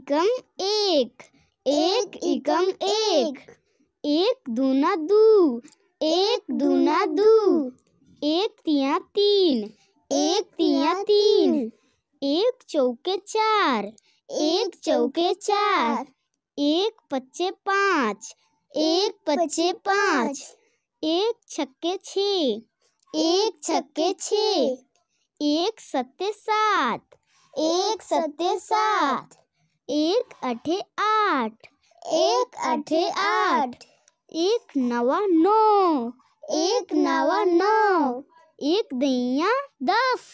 इकम एक एक इकम एक एक दूना दू एक दूना दू एक तिया तीन एक तिया तीन एक चौके चार एक चौके चार एक पच्चे पाँच एक पच्चे पाँच एक छक्के छ एक छक्के छ एक सत्ते सात एक सत्ते सात एक अठे आठ एक अठे आठ एक नवा नौ एक नवा नौ एक दइया दस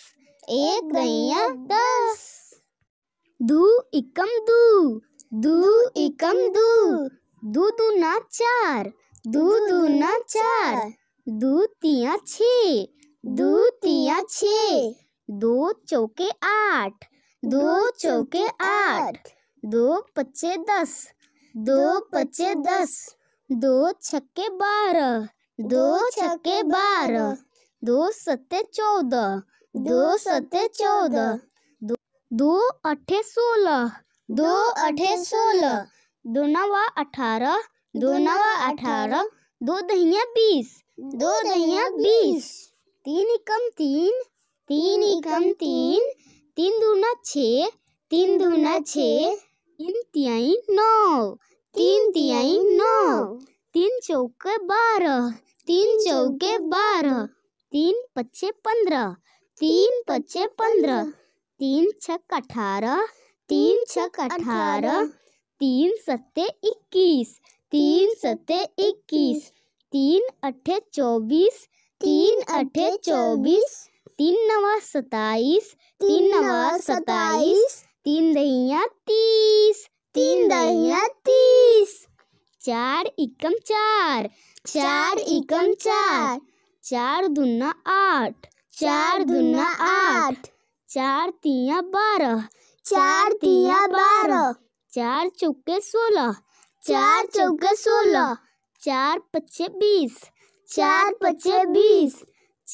एक दइया दस दू इकम दू दू इकम दू दू दू ना चार दू दू ना चार दू तिया छ दू तिया छ दो चौके आठ दो चौके आठ दो पच्चे दस दो पच्चे दस दो छक्के बारह दो छक्के बारह दो सत्ते चौदह दो सत्ते चौदह दो अठे सोलह दो अठे सोलह दो नवा अठारह दो नवा अठारह दो दहिया बीस दो दहिया बीस तीन कम तीन तीन कम तीन तीन दूना छः तीन दुना छः तीन तियाई नौ तीन तियाई नौ तीन चौके बारह तीन चौके बारह तीन पच्चे पंद्रह तीन पच्चे पंद्रह तीन छक अठारह तीन छक अठारह तीन सत्ते इक्कीस तीन सत्ते इक्कीस तीन अठे चौबीस तीन अठे चौबीस तीन नवा सताईस तीन नवा सताईस तीन दहिया तीस तीन दहिया तीस चार इकम चार चार इकम चार चार दुना आठ चार दुना आठ चार तिया बारह चार तिया बारह चार चौके सोलह चार चौके सोलह चार पच्चे बीस चार पच्चे बीस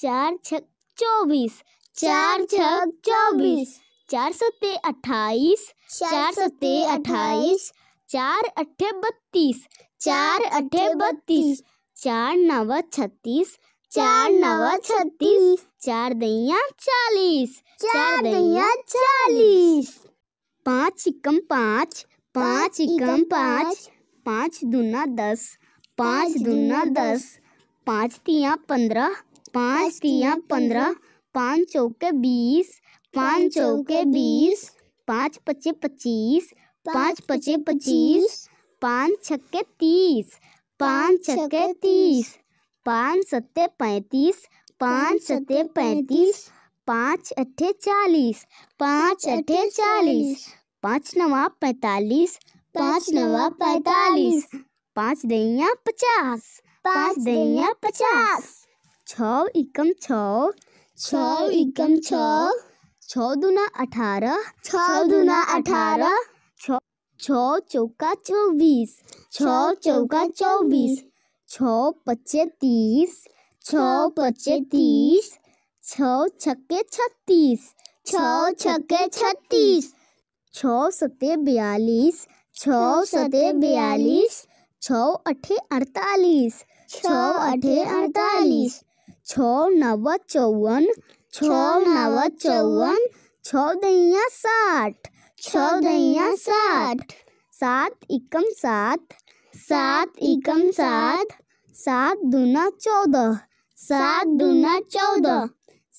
चार छक चौबीस चार छक चौबीस चार सत्ते अट्ठाईस चार सत्ते अट्ठाईस चार अठे बत्तीस चार अठे बत्तीस चार नव छत्तीस चार नव छत्तीस चार दैया चालीस चार दैया चालीस पाँच इकम पाँच पाँच इकम पाँच पाँच दूना दस पाँच दूना दस पाँच तिया पंद्रह पाँच तिया पंद्रह पाँच चौके बीस पाँच चौके बीस पाँच पचे पच्चीस पाँच पचे पच्चीस पाँच छक्के तीस पाँच छक्के तीस पाँच सत्ते पैंतीस पाँच सत्ते पैंतीस पाँच अठे चालीस पाँच अठे चालीस पाँच नवा पैंतालीस पाँच नवा पैंतालीस पाँच दैया पचास पाँच दैया पचास छः इकम छः छः इकम छः छः दूना अठारह छ दूना अठारह छ चौका चौबीस छ चौका चौबीस छ पच्चे तीस छ पच्चे तीस छः छक्के छत्तीस छ छक्के छत्तीस छ सत्ते बयालीस छ सत्ते बयालीस छ अठे अड़तालीस छः अठे अड़तालीस छ नव चौवन छ नव चौवन छः साठ छः साठ सात एकम सात सात एकम सात सात दूना चौदह सात दूना चौदह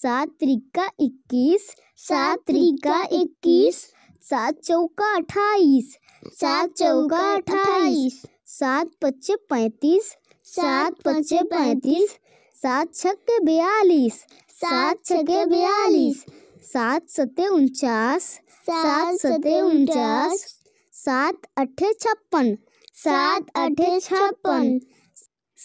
सात त्रिका इक्कीस सात त्रिका इक्कीस सात चौका अट्ठाईस सात चौका अट्ठाईस सात पच्चे पैंतीस सात पच्चे पैंतीस सात छक्के बयालीस सात छके बयालीस सात सते उनचास सात सते उनचास सात अठे छप्पन सात अठे छप्पन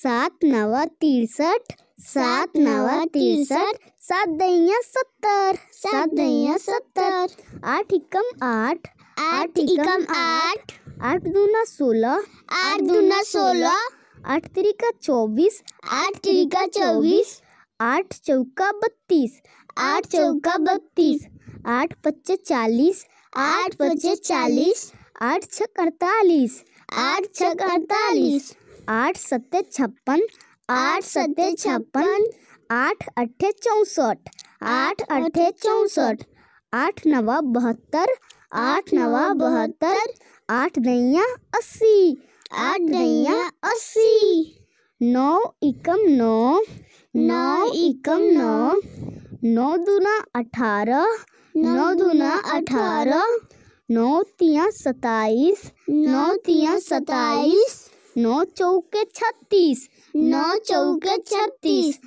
सात नवा तिरसठ सात नवा तिरसठ सात दैया सत्तर सात दैया सत्तर आठ इकम आठ आठ इकम आठ आठ दूना सोलह आठ दूना सोलह आठ तरीका चौबीस आठ तरीका चौबीस आठ चौका बत्तीस आठ चौका बत्तीस आठ पच्चे चालीस आठ पच्चे चालीस आठ छः अड़तालीस आठ छः अड़तालीस आठ सत्य छप्पन आठ सत्य छप्पन आठ अट्ठे चौंसठ आठ अट्ठे चौंसठ आठ नवा बहत्तर आठ नवा बहत्तर आठ दैया अस्सी आठ नैया अस्सी नौ इकम नौ नौ एकम नौ नौ दूना अठारह नौ दूना अठारह नौ तिया सताईस नौ तिया सताईस नौ चौके छत्तीस नौ चौके छत्तीस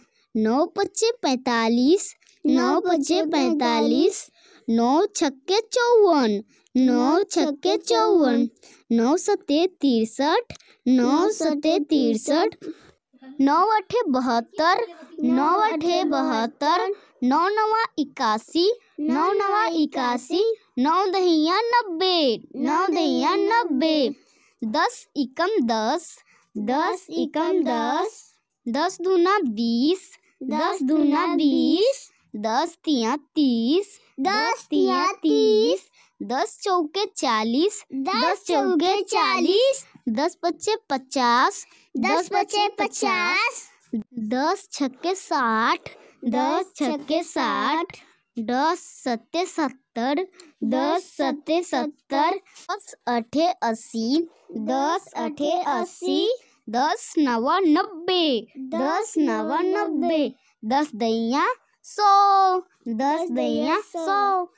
नौ पच्चे पैंतालीस नौ पच्चे पैंतालीस नौ छक्के चौवन नौ छक्के चौवन नौ सत्ते तिरसठ नौ सत्ते तिरसठ नौ अठे बहत्तर नौ अठे बहत्तर नौ नवा इक्यासी नौ नवा इक्यासी नौ दहिया नब्बे नौ दहिया नब्बे दस इकम दस दस इकम दस दस दूना बीस दस दूना बीस दस तिया तीस दस तिया तीस दस चौके चालीस दस चौके चालीस दस पच्चे पचास दस बचे पचास दस छक्के साठ दस छक्के साठ दस सत्ते सत्तर दस सत्ते सत्तर दस अठे अस्सी दस अठे अस्सी दस नवा नब्बे दस नवा नब्बे दस दैया सौ दस दैया सौ